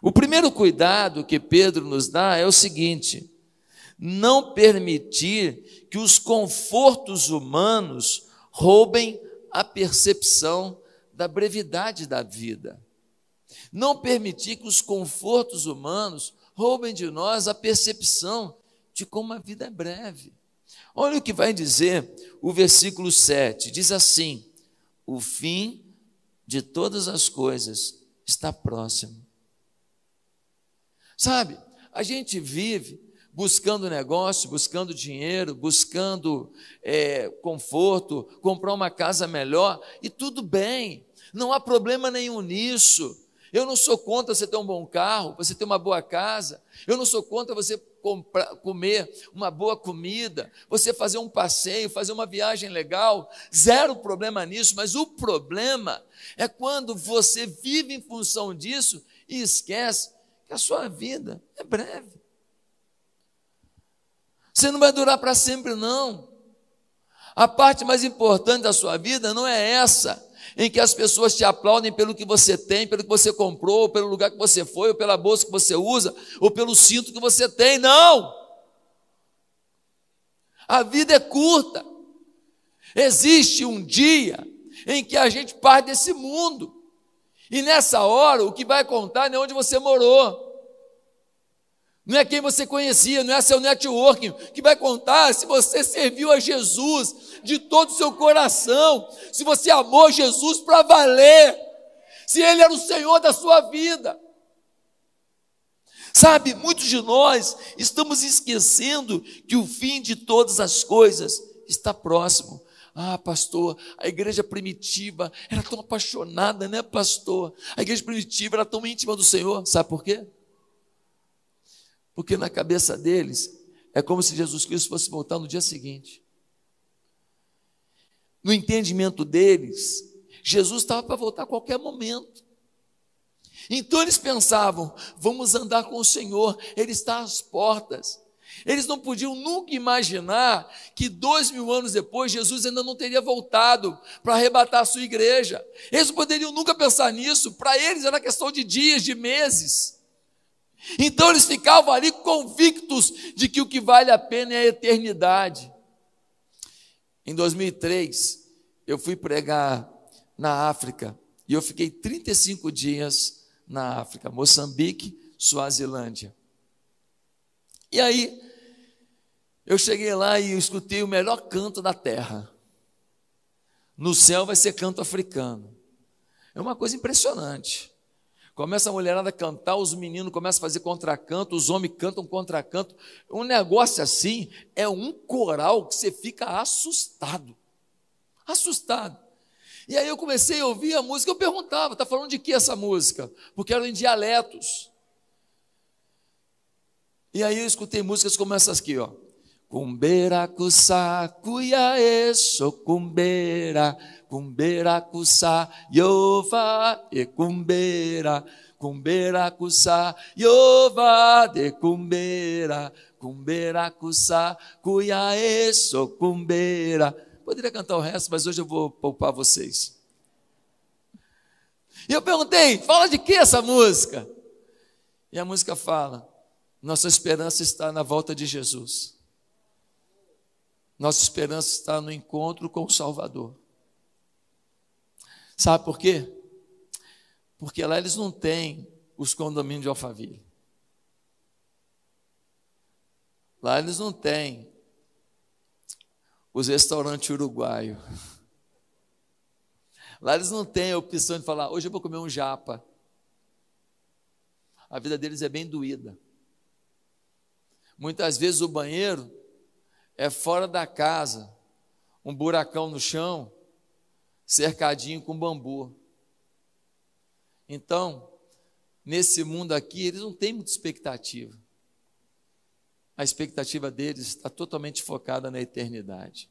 O primeiro cuidado que Pedro nos dá é o seguinte: não permitir que os confortos humanos roubem a percepção da brevidade da vida. Não permitir que os confortos humanos roubem de nós a percepção de como a vida é breve. Olha o que vai dizer o versículo 7: diz assim: O fim de todas as coisas está próximo. Sabe, a gente vive buscando negócio, buscando dinheiro, buscando é, conforto, comprar uma casa melhor, e tudo bem, não há problema nenhum nisso. Eu não sou contra você ter um bom carro, você ter uma boa casa. Eu não sou contra você comprar, comer uma boa comida, você fazer um passeio, fazer uma viagem legal. Zero problema nisso, mas o problema é quando você vive em função disso e esquece que a sua vida é breve. Você não vai durar para sempre, não. A parte mais importante da sua vida não é essa, em que as pessoas te aplaudem pelo que você tem, pelo que você comprou, pelo lugar que você foi, ou pela bolsa que você usa, ou pelo cinto que você tem. Não! A vida é curta. Existe um dia em que a gente parte desse mundo. E nessa hora, o que vai contar não é onde você morou, não é quem você conhecia, não é seu networking, que vai contar é se você serviu a Jesus de todo o seu coração, se você amou Jesus para valer, se Ele era o Senhor da sua vida. Sabe, muitos de nós estamos esquecendo que o fim de todas as coisas está próximo. Ah, pastor, a igreja primitiva era tão apaixonada, né, pastor? A igreja primitiva era tão íntima do Senhor. Sabe por quê? Porque na cabeça deles é como se Jesus Cristo fosse voltar no dia seguinte. No entendimento deles, Jesus estava para voltar a qualquer momento. Então eles pensavam: vamos andar com o Senhor, Ele está às portas. Eles não podiam nunca imaginar que dois mil anos depois Jesus ainda não teria voltado para arrebatar a sua igreja. Eles poderiam nunca pensar nisso. Para eles era questão de dias, de meses. Então eles ficavam ali convictos de que o que vale a pena é a eternidade. Em 2003, eu fui pregar na África e eu fiquei 35 dias na África, Moçambique, Suazilândia. E aí, eu cheguei lá e escutei o melhor canto da terra. No céu vai ser canto africano. É uma coisa impressionante. Começa a mulherada a cantar, os meninos começam a fazer contracanto, os homens cantam contracanto. Um negócio assim é um coral que você fica assustado. Assustado. E aí eu comecei a ouvir a música, eu perguntava, está falando de que essa música? Porque eram em dialetos. E aí eu escutei músicas como essas aqui, ó. Cumbera kusa kuya eso cumbeira cumbera kusa yova e cumbera, cumbera kusa yova de cumbera, cumbera kusa kuya eso Cumbeira Poderia cantar o resto, mas hoje eu vou poupar vocês. E eu perguntei, fala de que essa música? E a música fala, nossa esperança está na volta de Jesus. Nossa esperança está no encontro com o Salvador. Sabe por quê? Porque lá eles não têm os condomínios de Alphaville. Lá eles não têm os restaurantes uruguaios. Lá eles não têm a opção de falar, hoje eu vou comer um japa. A vida deles é bem doída. Muitas vezes o banheiro é fora da casa, um buracão no chão, cercadinho com bambu. Então, nesse mundo aqui, eles não têm muita expectativa. A expectativa deles está totalmente focada na eternidade.